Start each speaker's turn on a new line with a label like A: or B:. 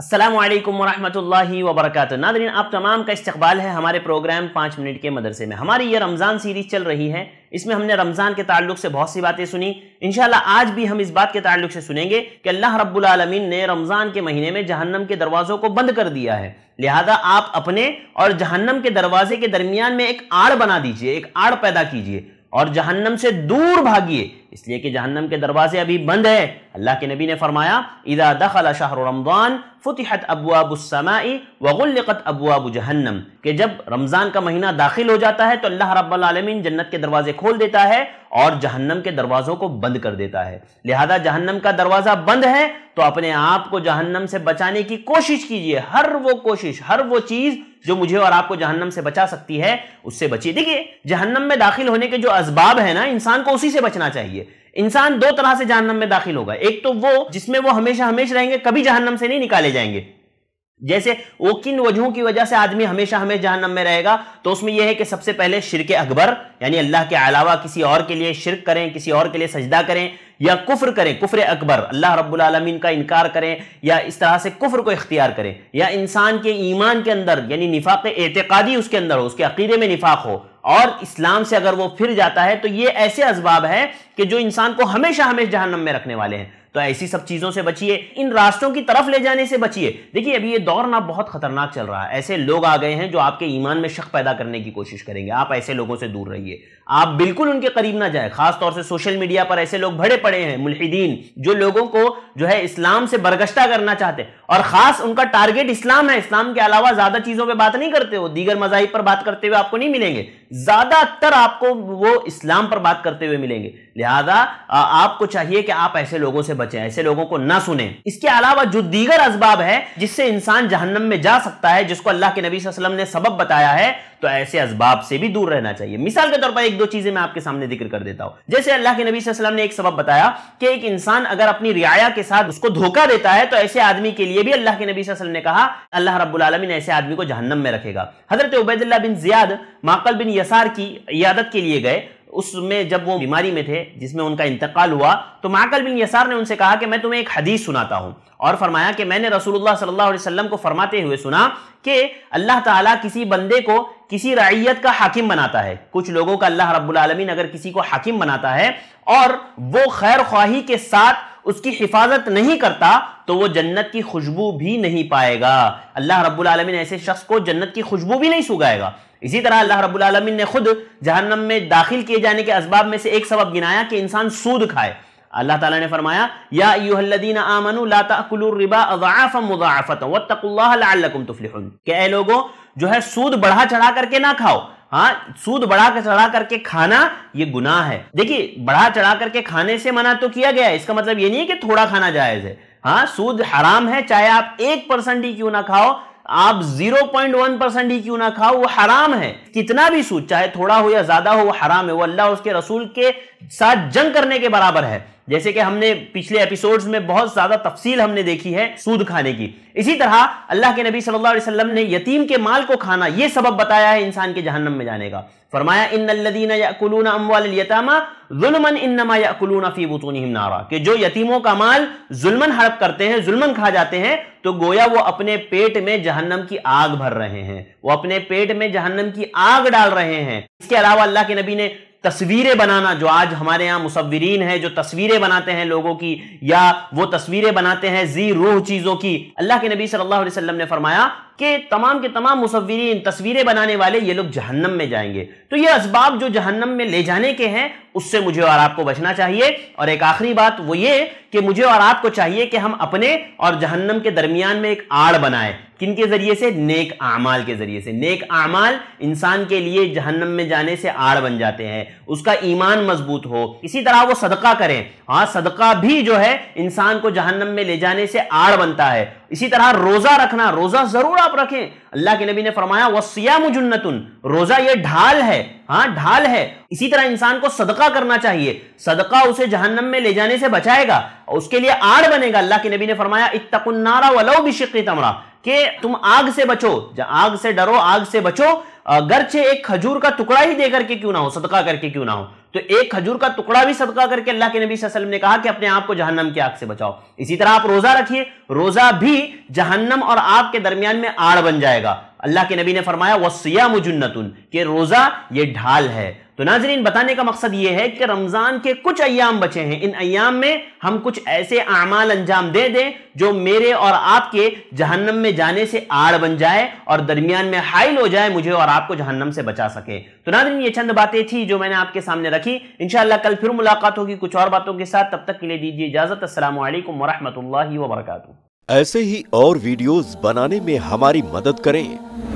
A: असलम वरहमल वबरक नादरीन आप तमाम का इस्तबाल है हमारे प्रोग्राम पाँच मिनट के मदरसे में हमारी ये रमज़ान सीरीज़ चल रही है इसमें हमने रमज़ान के ताल्लुक से बहुत सी बातें सुनी इन आज भी हम इस बात के ताल्लुक से सुनेंगे कि अल्लाह रब्बुलमीन ने रमज़ान के महीने में जहन्नम के दरवाज़ों को बंद कर दिया है लिहाजा आप अपने और जहन्नम के दरवाजे के दरमियान में एक आड़ बना दीजिए एक आड़ पैदा कीजिए और जहन्नम से दूर भागिए इसलिए कि जहन्नम के दरवाजे अभी बंद है अल्लाह के नबी ने फरमाया इदा दखल शाह रमज़ान फ़तहत अबुआबुलसमाई वगुल्लत अबुआब जहन्नम के जब रमज़ान का महीना दाखिल हो जाता है तो अल्लाह रब्बालमीन जन्नत के दरवाजे खोल देता है और जहन्नम के दरवाज़ों को बंद कर देता है लिहाजा जहन्नम का दरवाज़ा बंद है तो अपने आप को जहन्नम से बचाने की कोशिश कीजिए हर वो कोशिश हर वो चीज़ जो मुझे और आपको जहन्नम से बचा सकती है उससे बचिए देखिए जहन्नम में दाखिल होने के जो इसबाब है ना इंसान को उसी से बचना चाहिए लिए इंसान दो तरह से जहनम में दाखिल होगा एक तो वो जिसमें वो हमेशा हमेशा रहेंगे कभी जहनम से नहीं निकाले जाएंगे जैसे वो किन वजहों की वजह से आदमी हमेशा हमें जहनम में रहेगा तो उसमें यह है कि सबसे पहले शिरक अकबर यानी अल्लाह के अलावा किसी और के लिए शिरक करें किसी और के लिए सजदा करें या कुफ्र करें कुफ्र अकबर अल्लाह रब्बुल का इनकार करें या इस तरह से कुफ्र को इख्तियार करें या इंसान के ईमान के अंदर यानी निफाक एतकादी उसके अंदर हो उसके अकीदे में निफाक हो और इस्लाम से अगर वो फिर जाता है तो ये ऐसे असबाब हैं कि जो इंसान को हमेशा हमेशा जहन्नम में रखने वाले हैं तो ऐसी सब चीज़ों से बचिए इन रास्तों की तरफ ले जाने से बचिए देखिए अभी ये दौर ना बहुत खतरनाक चल रहा है ऐसे लोग आ गए हैं जो आपके ईमान में शक पैदा करने की कोशिश करेंगे आप ऐसे लोगों से दूर रहिए आप बिल्कुल उनके करीब ना जाए खास तौर से सोशल मीडिया पर ऐसे लोग भरे पड़े हैं मुलहिदीन जो लोगों को जो है इस्लाम से बरगश्ता करना चाहते हैं और खास उनका टारगेट इस्लाम है इस्लाम के अलावा ज्यादा चीजों पे बात नहीं करते हो दीगर मजाहब पर बात करते हुए आपको नहीं मिलेंगे ज्यादातर आपको वो इस्लाम पर बात करते हुए मिलेंगे लिहाजा आपको चाहिए कि आप ऐसे लोगों से बचें ऐसे लोगों को ना सुने इसके अलावा जो दीगर इसबाब है जिससे इंसान जहन्नम में जा सकता है जिसको अल्लाह के नबी ने सबब बताया है तो ऐसे असबाब से भी दूर रहना चाहिए मिसाल के तौर पर एक दो चीजें मैं आपके सामने जिक्र कर देता हूं जैसे अल्लाह के नबी वसल्लम ने एक सबब बताया कि एक इंसान अगर अपनी रियाया के साथ उसको धोखा देता है तो ऐसे आदमी के लिए भी अल्लाह के नबी वसल्लम ने कहा अल्लाह रब्बुल आलमीन ऐसे आदमी को जहन्नम में रखेगा हजरत उबैदुल्ला बिन जियाद माकल बिन यसार की इयादत के लिए गए उसमें जब वो बीमारी में थे जिसमें उनका इंतकाल हुआ तो माकल बिन यसार ने उनसे कहा कि मैं तुम्हें एक हदीस सुनाता हूँ और फरमाया कि मैंने रसूलुल्लाह सल्लल्लाहु अलैहि वसल्लम को फरमाते हुए सुना कि अल्लाह ताला किसी बंदे को किसी रैयत का हाकिम बनाता है कुछ लोगों का अल्लाह रबालमीन अगर किसी को हाकिम बनाता है और वो खैर ख्वाही के साथ उसकी हिफाजत नहीं करता तो वो जन्नत की खुशबू भी नहीं पाएगा अल्लाह रब्बुल ऐसे शख्स को जन्नत की खुशबू भी नहीं सुगाएगा इसी तरह अल्लाह रब्बुल ने खुद जहन्नम में दाखिल किए जाने के असबाब में से एक सबब गिनाया कि इंसान सूद खाए अल्लाह ताला ने फरमाया या लोगों जो है सूद बढ़ा चढ़ा करके ना खाओ हाँ सूद बढ़ा कर चढ़ा करके खाना ये गुनाह है देखिए बढ़ा चढ़ा करके खाने से मना तो किया गया है इसका मतलब ये नहीं है कि थोड़ा खाना जायज है हाँ सूद हराम है चाहे आप एक परसेंट ही क्यों ना खाओ आप 0.1 परसेंट ही क्यों ना खाओ वो हराम है कितना भी सूद चाहे थोड़ा हो या ज्यादा हो वो हराम है वो अल्लाह उसके रसूल के साथ जंग करने के बराबर है जैसे कि हमने पिछले एपिसोड्स में बहुत ज्यादा तफसील हमने देखी है सूद खाने की इसी तरह अल्लाह के नबी सल्लल्लाहु अलैहि वसल्लम ने यतीम के माल को खाना यह सबब बताया है इंसान के जहन्नम में जाने का फरमाया इन नल्लदीन कि जो यतीमों का माल जुल्मन हड़प करते हैं जुल्मन खा जाते हैं तो गोया वो अपने पेट में जहन्नम की आग भर रहे हैं वो अपने पेट में जहन्नम की आग डाल रहे हैं इसके अलावा अल्लाह के नबी ने तस्वीरें बनाना जो आज हमारे यहां मुसविरीन है जो तस्वीरें बनाते हैं लोगों की या वो तस्वीरें बनाते हैं जी रूह चीज़ों की अल्लाह के नबी सल्लल्लाहु अलैहि वसल्लम ने फरमाया कि तमाम के तमाम मुसविरीन तस्वीरें बनाने वाले ये लोग जहन्नम में जाएंगे तो ये इसबाब जो जहन्नम में ले जाने के हैं उससे मुझे और आपको बचना चाहिए और एक आखिरी बात वो ये कि मुझे और आपको चाहिए कि हम अपने और जहन्नम के दरमियान में एक आड़ बनाए किन के जरिए से नेक आमाल के जरिए से नेक आमाल इंसान के लिए जहन्नम में जाने से आड़ बन जाते हैं उसका ईमान मजबूत हो इसी तरह वो सदका करें हाँ सदका भी जो है इंसान को जहन्नम में ले जाने से आड़ बनता है इसी तरह रोजा रखना रोजा जरूर आप रखें अल्लाह के नबी ने फरमाया वसिया जुन्नतुन रोजा ये ढाल है हाँ ढाल है इसी तरह इंसान को सदका करना चाहिए सदका उसे जहन्नम में ले जाने से बचाएगा और उसके लिए आड़ बनेगा अल्लाह के नबी ने फरमाया इतकुन्नारा वलो बिशिक्की तमरा कि तुम आग से बचो आग से डरो आग से बचो अगरचे एक खजूर का टुकड़ा ही देकर के क्यों ना हो सदका करके क्यों ना हो तो एक खजूर का टुकड़ा भी सदका करके अल्लाह के नबी वसल्लम ने कहा कि अपने आप को जहन्नम की आग से बचाओ इसी तरह आप रोजा रखिए रोजा भी जहन्नम और आग के दरमियान में आड़ बन जाएगा अल्लाह के नबी ने फरमाया वसिया मुजुन्नतुन के रोजा ये ढाल है तो नाजरीन बताने का मकसद यह है कि रमज़ान के कुछ अयाम बचे हैं इन अयाम में हम कुछ ऐसे अमाल अंजाम दे दें जो मेरे और आपके जहन्नम में जाने से आड़ बन जाए और दरमियान में हाइल हो जाए मुझे और आपको जहन्नम से बचा सके तो नाजरीन ये चंद बातें थी जो मैंने आपके सामने रखी इन कल फिर मुलाकात होगी कुछ और बातों के साथ तब तक के लिए दीजिए इजाज़त असल वरहमल वरक ऐसे ही और वीडियोज़ बनाने में हमारी मदद करें